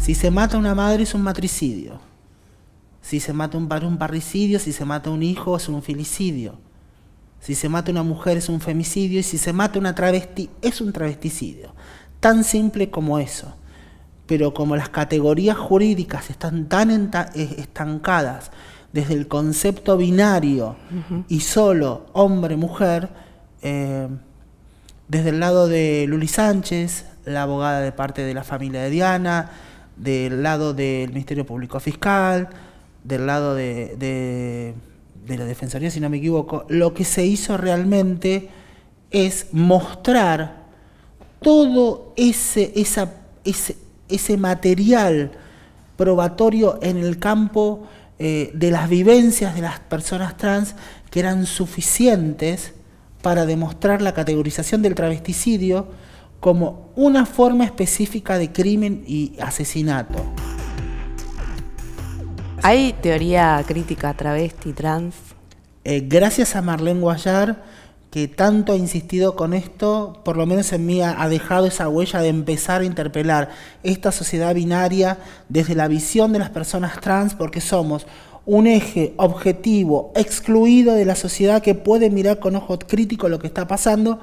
Si se mata una madre es un matricidio. Si se mata un padre un parricidio, si se mata un hijo es un filicidio. Si se mata una mujer es un femicidio y si se mata una travesti es un travesticidio. Tan simple como eso. Pero como las categorías jurídicas están tan eh, estancadas desde el concepto binario y solo hombre-mujer, eh, desde el lado de Luli Sánchez, la abogada de parte de la familia de Diana, del lado del Ministerio Público Fiscal, del lado de, la Defensoría, si no me equivoco, lo que se hizo realmente es mostrar todo ese, ese, material probatorio en el campo eh, de las vivencias de las personas trans que eran suficientes para demostrar la categorización del travesticidio como una forma específica de crimen y asesinato. ¿Hay teoría crítica travesti, trans? Eh, gracias a Marlene Guayar, que tanto ha insistido con esto, por lo menos en mí ha, dejado esa huella de empezar a interpelar esta sociedad binaria desde la visión de las personas trans, porque somos un eje objetivo excluido de la sociedad que puede mirar con ojo crítico lo que está pasando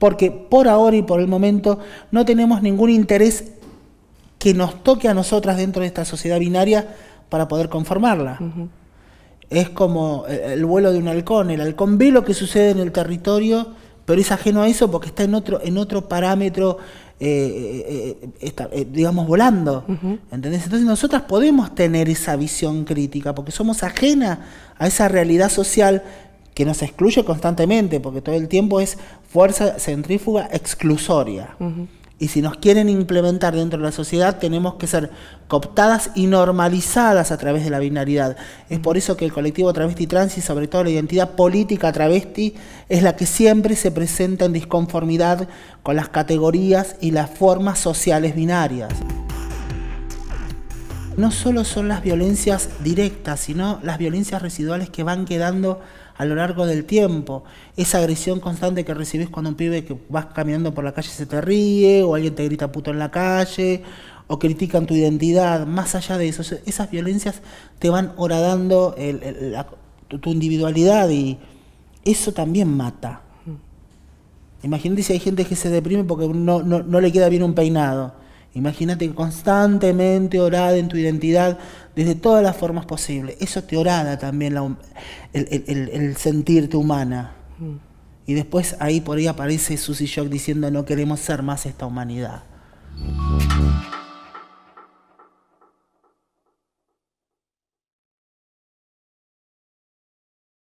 porque por ahora y por el momento no tenemos ningún interés que nos toque a nosotras dentro de esta sociedad binaria para poder conformarla. Es como el vuelo de un halcón, el halcón ve lo que sucede en el territorio, pero es ajeno a eso porque está en otro, en otro parámetro, eh, eh, eh, digamos, volando. Entonces nosotras podemos tener esa visión crítica porque somos ajenas a esa realidad social que nos excluye constantemente, porque todo el tiempo es fuerza centrífuga exclusoria. Y si nos quieren implementar dentro de la sociedad, tenemos que ser cooptadas y normalizadas a través de la binaridad. Es por eso que el colectivo travesti trans y sobre todo la identidad política travesti es la que siempre se presenta en disconformidad con las categorías y las formas sociales binarias no solo son las violencias directas, sino las violencias residuales que van quedando a lo largo del tiempo. Esa agresión constante que recibís cuando un pibe que vas caminando por la calle se te ríe, o alguien te grita puto en la calle, o critican tu identidad, más allá de eso, esas violencias te van horadando tu individualidad y eso también mata. Mm. Imagínate si hay gente que se deprime porque no le queda bien un peinado. Imagínate constantemente orada en tu identidad desde todas las formas posibles. Eso te orada también el, sentirte humana. Mm. Y después ahí por ahí aparece Susy Shock diciendo no queremos ser más esta humanidad.